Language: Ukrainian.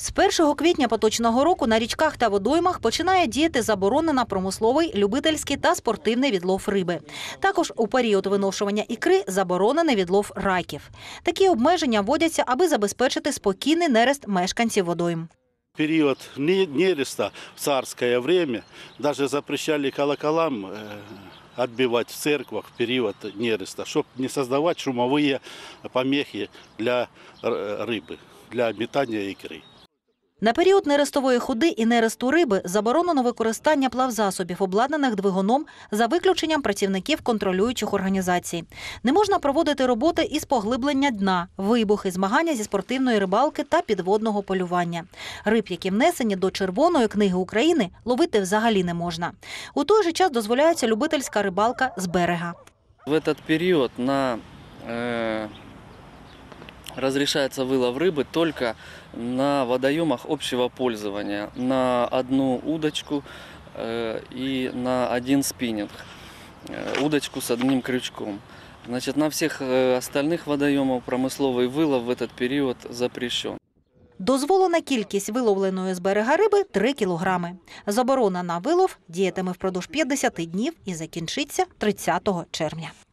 З 1 квітня поточного року на річках та водоймах починає діяти заборонена промисловий, любительський та спортивний відлов риби. Також у період виношування ікри заборонений відлов раків. Такі обмеження вводяться, аби забезпечити спокійний нерест мешканців водойм. Період нереста в царське время навіть запрещали колоколам відбивати е, в церквах в период нереста, щоб не создавать шумовые помехи для е, риби для метания ікри. На період нерестової ходи і нересту риби заборонено використання плавзасобів, обладнаних двигуном за виключенням працівників контролюючих організацій. Не можна проводити роботи із поглиблення дна, вибухи, змагання зі спортивної рибалки та підводного полювання. Риб, які внесені до червоної книги України, ловити взагалі не можна. У той же час дозволяється любительська рибалка з берега. В цей період на е, разрешается вылов рыбы только на водоемах общего пользования, на одну удочку э, и на один спиннинг, э, удочку с одним крючком. Значит, на всех э, остальных водойомах промисловий вилов в этот період запрещен. Дозволена кількість виловленої з берега риби 3 кілограми. Заборона на вилов діятиме впродовж 50 днів і закінчиться 30 червня.